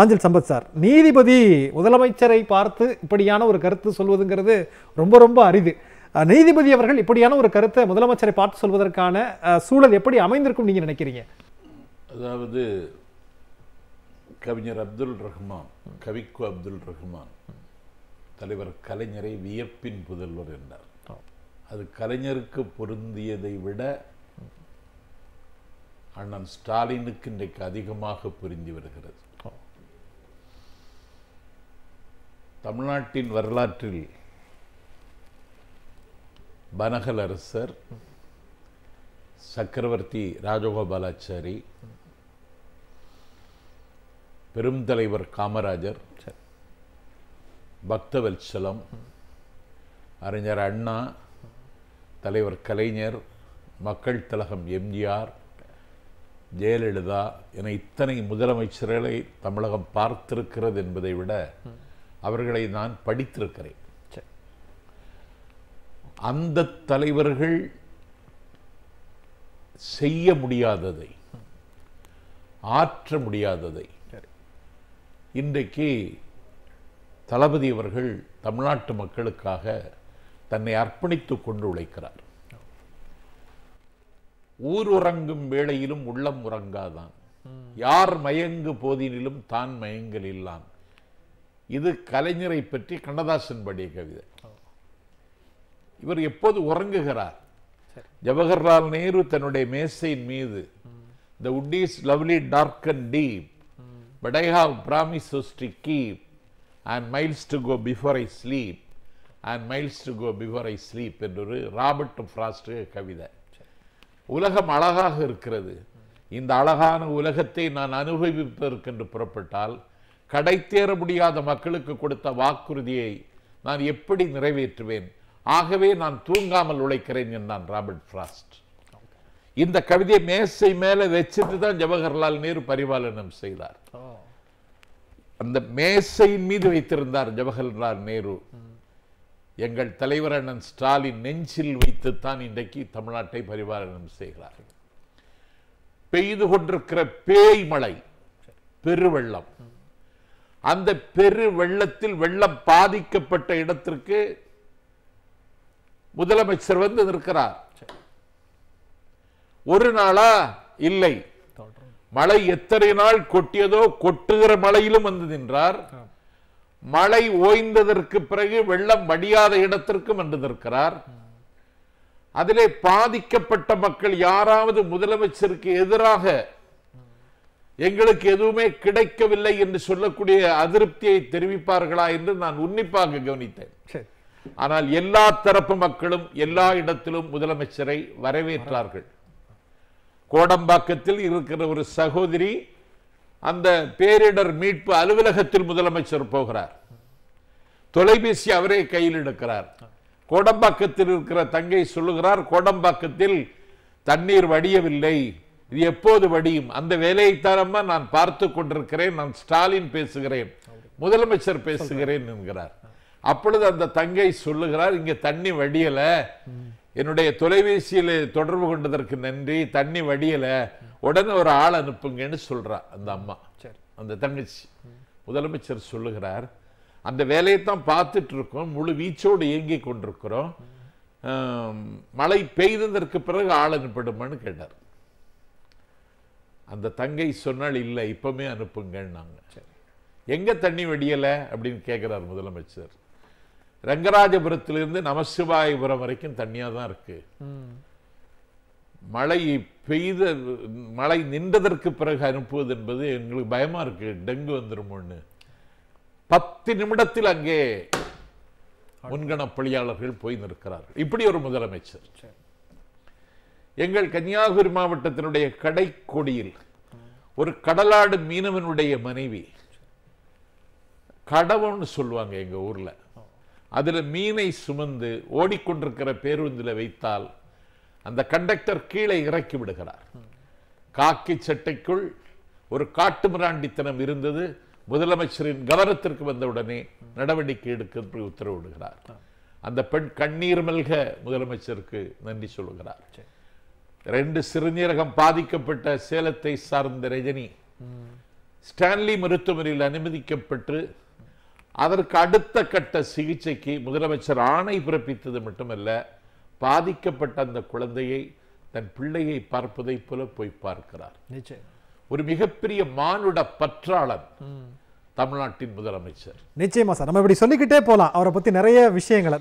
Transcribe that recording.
Aanchal Sampath sir நீதிபதி முதலமைச்சரை பார்த்து இப்படியான ஒரு கருத்து சொல்வதுங்கிறது ரொம்ப ரொம்ப அரிது நீதிபதி அவர்கள் இப்படியான ஒரு கருத்தை முதலமைச்சரை பார்த்து சொல்வதற்கான சூழல் எப்படி அமைந்திருக்கும் நீங்க நினைக்கிறீங்க அதாவது கவிஞர் அப்துல் ரஹ்மான் கவிக்கு அப்துல் ரஹ்மான் தலைவர் கலைஞரை வியப்பின் புதல்வர் என்றார் அது கலைஞருக்கு பொருந்தியதை விட அண்ணன் ஸ்டாலினுக்கு இன்றைக்கு அதிகமாக புரிந்து வருகிறது தமிழ்நாட்டின் வரலாற்றில் பனகல் அரசர் சக்கரவர்த்தி ராஜகோபாலாச்சாரி பெரும் தலைவர் காமராஜர் பக்தவல்சலம் அறிஞர் அண்ணா தலைவர் கலைஞர் மக்கள் தலகம் எம்ஜிஆர் ஜெயலலிதா என இத்தனை முதலமைச்சர்களை தமிழகம் பார்த்திருக்கிறது என்பதை விட அவர்களை நான் படித்திருக்கிறேன் அந்த தலைவர்கள் செய்ய முடியாததை ஆற்ற முடியாததை இன்றைக்கு தளபதி அவர்கள் தமிழ்நாட்டு மக்களுக்காக தன்னை அர்ப்பணித்து கொண்டு உழைக்கிறார் ஊர் உறங்கும் வேளையிலும் உள்ளம் உறங்காதான் யார் மயங்கு போதினிலும் தான் மயங்கல் இல்லான் இது கலைஞரை பற்றி கண்ணதாசன் பாடிய கவிதை இவர் எப்போது உறங்குகிறார் ஜவஹர்லால் நேரு தன்னுடைய மேசையின் மீது the wood is lovely dark and deep but I have promises to keep and miles to go before I sleep and miles to go before I sleep என்றொரு ராபர்ட் ஃப்ராஸ்டு கவிதை உலகம் அழகாக இருக்கிறது இந்த அழகான உலகத்தை நான் அனுபவிப்பதற்கென்று புறப்பட்டால் கடை முடியாத மக்களுக்கு கொடுத்த வாக்குறுதியை நான் எப்படி நிறைவேற்றுவேன் ஆகவே நான் தூங்காமல் உழைக்கிறேன் என்றான் ராபர்ட் ஃப்ராஸ்ட் இந்த கவிதையை மேசை மேலே வச்சுட்டு தான் ஜவஹர்லால் நேரு பரிபாலனம் செய்தார் அந்த மேசையின் மீது வைத்திருந்தார் ஜவஹர்லால் நேரு எங்கள் தலைவர் அண்ணன் ஸ்டாலின் நெஞ்சில் வைத்துத்தான் இன்றைக்கு தமிழ்நாட்டை பரிபாலனம் செய்கிறார் பெய்து கொண்டிருக்கிற பேய் மழை பெருவெள்ளம் அந்த பெரு வெள்ளத்தில் வெள்ளம் பாதிக்கப்பட்ட இடத்திற்கு முதலமைச்சர் வந்து நிற்கிறார் ஒரு நாளா இல்லை மழை எத்தனை நாள் கொட்டியதோ கொட்டுகிற மழையிலும் வந்து நின்றார் மழை ஓய்ந்ததற்கு பிறகு வெள்ளம் வடியாத இடத்திற்கும் வந்து நிற்கிறார் அதிலே பாதிக்கப்பட்ட மக்கள் யாராவது முதலமைச்சருக்கு எதிராக எங்களுக்கு எதுவுமே கிடைக்கவில்லை என்று சொல்லக்கூடிய அதிருப்தியை தெரிவிப்பார்களா என்று நான் உன்னிப்பாக கவனித்தேன் ஆனால் எல்லா தரப்பு மக்களும் எல்லா இடத்திலும் முதலமைச்சரை வரவேற்றார்கள் கோடம்பாக்கத்தில் இருக்கிற ஒரு சகோதரி அந்த பேரிடர் மீட்பு அலுவலகத்தில் முதலமைச்சர் போகிறார் தொலைபேசி அவரே கையில் எடுக்கிறார் கோடம்பாக்கத்தில் இருக்கிற தங்கை சொல்லுகிறார் கோடம்பாக்கத்தில் தண்ணீர் வடியவில்லை இது எப்போது வடியும் அந்த வேலையைத்தானம்மா நான் பார்த்து கொண்டிருக்கிறேன் நான் ஸ்டாலின் பேசுகிறேன் முதலமைச்சர் பேசுகிறேன் என்கிறார் அப்பொழுது அந்த தங்கை சொல்லுகிறார் இங்கே தண்ணி வடியல என்னுடைய தொலைபேசியில் தொடர்பு கொண்டதற்கு நன்றி தண்ணி வடியல உடனே ஒரு ஆள் அனுப்புங்கன்னு சொல்றா அந்த அம்மா அந்த தங்கச்சி முதலமைச்சர் சொல்லுகிறார் அந்த வேலையைத்தான் பார்த்துட்டு இருக்கோம் முழு வீச்சோடு இயங்கி கொண்டிருக்கிறோம் மழை பெய்ததற்கு பிறகு ஆள் அனுப்பிடுமான்னு கேட்டார் அந்த தங்கை சொன்னால் இல்லை இப்போமே அனுப்புங்கன்னாங்க எங்கே தண்ணி வெடியலை அப்படின்னு கேட்குறார் முதலமைச்சர் ரங்கராஜபுரத்திலிருந்து நமசிவாயபுரம் வரைக்கும் தண்ணியாக தான் இருக்கு மழை பெய்த மழை நின்றதற்கு பிறகு அனுப்புவது என்பது எங்களுக்கு பயமா இருக்கு டெங்கு வந்துருமோன்னு பத்து நிமிடத்தில் அங்கே முன்கண பணியாளர்கள் போய் நிற்கிறார்கள் இப்படி ஒரு முதலமைச்சர் எங்கள் கன்னியாகுமரி மாவட்டத்தினுடைய கடைக்கொடியில் ஒரு கடலாடு மீனவனுடைய மனைவி கடவுன்னு சொல்லுவாங்க எங்கள் ஊரில் அதில் மீனை சுமந்து ஓடிக்கொண்டிருக்கிற பேருந்தில் வைத்தால் அந்த கண்டக்டர் கீழே இறக்கி விடுகிறார் காக்கி சட்டைக்குள் ஒரு காட்டு மிராண்டித்தனம் இருந்தது முதலமைச்சரின் கவனத்திற்கு வந்தவுடனே நடவடிக்கை எடுக்க உத்தரவிடுகிறார் அந்த பெண் கண்ணீர் மல்க முதலமைச்சருக்கு நன்றி சொல்லுகிறார் ரெண்டு சிறுநீரகம் பாதிக்கப்பட்ட சேலத்தை சார்ந்த ரஜினி ஸ்டான்லி மருத்துவமனையில் அனுமதிக்கப்பட்டு அதற்கு அடுத்த கட்ட சிகிச்சைக்கு முதலமைச்சர் ஆணை பிறப்பித்தது மட்டுமல்ல பாதிக்கப்பட்ட அந்த குழந்தையை தன் பிள்ளையை பார்ப்பதைப் போல போய் பார்க்கிறார் ஒரு மிகப்பெரிய மானுட பற்றாளன் தமிழ்நாட்டின் முதலமைச்சர் நிச்சயமா சார் நம்ம இப்படி சொல்லிக்கிட்டே போலாம் அவரை பத்தி நிறைய விஷயங்களை